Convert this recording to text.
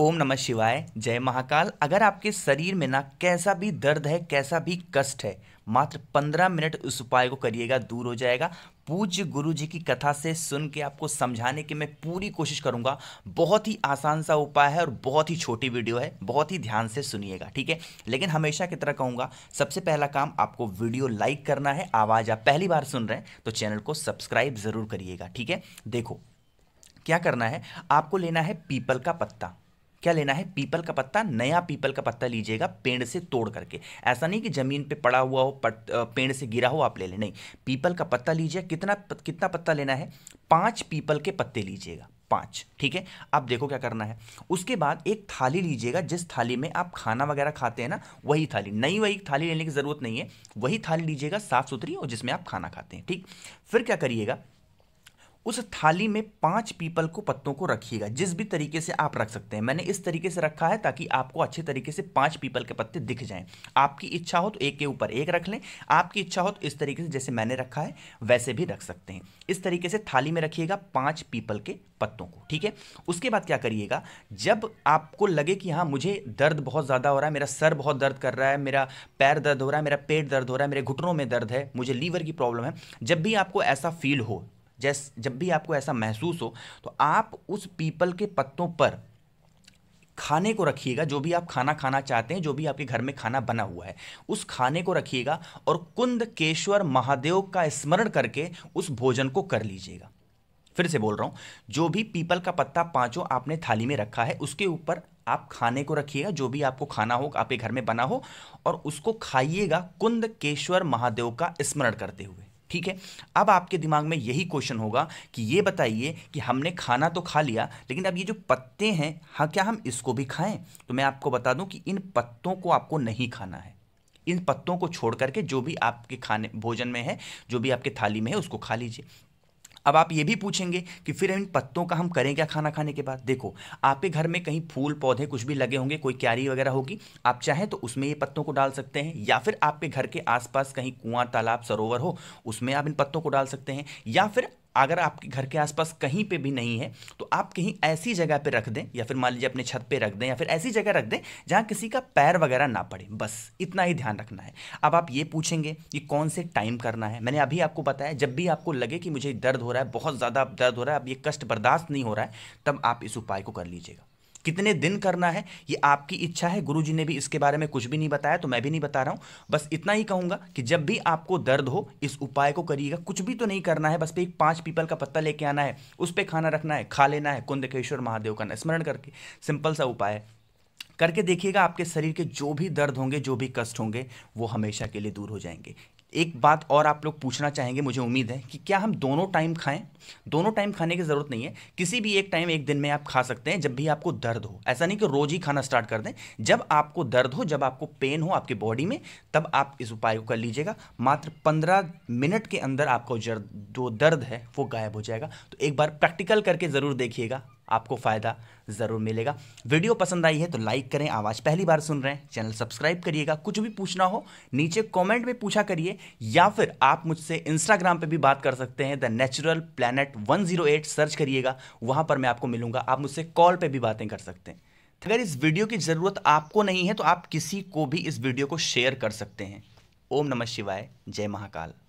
ओम नमः शिवाय जय महाकाल अगर आपके शरीर में ना कैसा भी दर्द है कैसा भी कष्ट है मात्र पंद्रह मिनट उस उपाय को करिएगा दूर हो जाएगा पूज्य गुरु जी की कथा से सुन के आपको समझाने की मैं पूरी कोशिश करूंगा बहुत ही आसान सा उपाय है और बहुत ही छोटी वीडियो है बहुत ही ध्यान से सुनिएगा ठीक है लेकिन हमेशा की तरह कहूंगा सबसे पहला काम आपको वीडियो लाइक करना है आवाज़ आप पहली बार सुन रहे हैं तो चैनल को सब्सक्राइब ज़रूर करिएगा ठीक है देखो क्या करना है आपको लेना है पीपल का पत्ता क्या लेना है पीपल का पत्ता नया पीपल का पत्ता लीजिएगा पेड़ से तोड़ करके ऐसा नहीं कि ज़मीन पे पड़ा हुआ हो पत, पेड़ से गिरा हो आप ले लें नहीं पीपल का पत्ता लीजिए कितना कितना पत्ता लेना है पाँच पीपल के पत्ते लीजिएगा पाँच ठीक है अब देखो क्या करना है उसके बाद एक थाली लीजिएगा जिस थाली में आप खाना वगैरह खाते हैं ना वही थाली नई वही थाली लेने की ज़रूरत नहीं है वही थाली लीजिएगा साफ़ सुथरी और जिसमें आप खाना खाते हैं ठीक फिर क्या करिएगा उस थाली में पांच पीपल को पत्तों को रखिएगा जिस भी तरीके से आप रख सकते हैं मैंने इस तरीके से रखा है ताकि आपको अच्छे तरीके से पांच पीपल के पत्ते दिख जाएं आपकी इच्छा हो तो एक के ऊपर एक रख लें आपकी इच्छा हो तो इस तरीके से जैसे मैंने रखा है वैसे भी रख सकते हैं इस तरीके से थाली में रखिएगा पाँच पीपल के पत्तों को ठीक है उसके बाद क्या करिएगा जब आपको लगे कि हाँ मुझे दर्द बहुत ज़्यादा हो रहा है मेरा सर बहुत दर्द कर रहा है मेरा पैर दर्द हो रहा है मेरा पेट दर्द हो रहा है मेरे घुटनों में दर्द है मुझे लीवर की प्रॉब्लम है जब भी आपको ऐसा फील हो जैस जब भी आपको ऐसा महसूस हो तो आप उस पीपल के पत्तों पर खाने को रखिएगा जो भी आप खाना खाना चाहते हैं जो भी आपके घर में खाना बना हुआ है उस खाने को रखिएगा और कुंद केश्वर महादेव का स्मरण करके उस भोजन को कर लीजिएगा फिर से बोल रहा हूँ जो भी पीपल का पत्ता पाँचों आपने थाली में रखा है उसके ऊपर आप खाने को रखिएगा जो भी आपको खाना हो आपके घर में बना हो और उसको खाइएगा कुंद केश्वर महादेव का स्मरण करते हुए ठीक है अब आपके दिमाग में यही क्वेश्चन होगा कि ये बताइए कि हमने खाना तो खा लिया लेकिन अब ये जो पत्ते हैं हाँ क्या हम इसको भी खाएं तो मैं आपको बता दूं कि इन पत्तों को आपको नहीं खाना है इन पत्तों को छोड़ करके जो भी आपके खाने भोजन में है जो भी आपके थाली में है उसको खा लीजिए अब आप ये भी पूछेंगे कि फिर इन पत्तों का हम करें क्या खाना खाने के बाद देखो आपके घर में कहीं फूल पौधे कुछ भी लगे होंगे कोई क्यारी वगैरह होगी आप चाहें तो उसमें ये पत्तों को डाल सकते हैं या फिर आपके घर के आसपास कहीं कुआं तालाब सरोवर हो उसमें आप इन पत्तों को डाल सकते हैं या फिर अगर आपके घर के आसपास कहीं पे भी नहीं है तो आप कहीं ऐसी जगह पे रख दें या फिर मान लीजिए अपने छत पे रख दें या फिर ऐसी जगह रख दें जहाँ किसी का पैर वगैरह ना पड़े बस इतना ही ध्यान रखना है अब आप ये पूछेंगे कि कौन से टाइम करना है मैंने अभी आपको बताया जब भी आपको लगे कि मुझे दर्द हो रहा है बहुत ज़्यादा दर्द हो रहा है अब ये कष्ट बर्दाश्त नहीं हो रहा है तब आप इस उपाय को कर लीजिएगा कितने दिन करना है ये आपकी इच्छा है गुरुजी ने भी इसके बारे में कुछ भी नहीं बताया तो मैं भी नहीं बता रहा हूँ बस इतना ही कहूँगा कि जब भी आपको दर्द हो इस उपाय को करिएगा कुछ भी तो नहीं करना है बस पे एक पाँच पीपल का पत्ता लेके आना है उस पर खाना रखना है खा लेना है कुंदकेश्वर महादेव का स्मरण करके सिंपल सा उपाय है करके देखिएगा आपके शरीर के जो भी दर्द होंगे जो भी कष्ट होंगे वो हमेशा के लिए दूर हो जाएंगे एक बात और आप लोग पूछना चाहेंगे मुझे उम्मीद है कि क्या हम दोनों टाइम खाएं दोनों टाइम खाने की ज़रूरत नहीं है किसी भी एक टाइम एक दिन में आप खा सकते हैं जब भी आपको दर्द हो ऐसा नहीं कि रोज़ ही खाना स्टार्ट कर दें जब आपको दर्द हो जब आपको पेन हो आपके बॉडी में तब आप इस उपाय को कर लीजिएगा मात्र पंद्रह मिनट के अंदर आपका जो दर्द है वो गायब हो जाएगा तो एक बार प्रैक्टिकल करके ज़रूर देखिएगा आपको फ़ायदा ज़रूर मिलेगा वीडियो पसंद आई है तो लाइक करें आवाज़ पहली बार सुन रहे हैं चैनल सब्सक्राइब करिएगा कुछ भी पूछना हो नीचे कमेंट में पूछा करिए या फिर आप मुझसे इंस्टाग्राम पे भी बात कर सकते हैं द नेचुरल प्लानट 108 सर्च करिएगा वहाँ पर मैं आपको मिलूंगा आप मुझसे कॉल पर भी बातें कर सकते हैं अगर इस वीडियो की ज़रूरत आपको नहीं है तो आप किसी को भी इस वीडियो को शेयर कर सकते हैं ओम नमः शिवाय जय महाकाल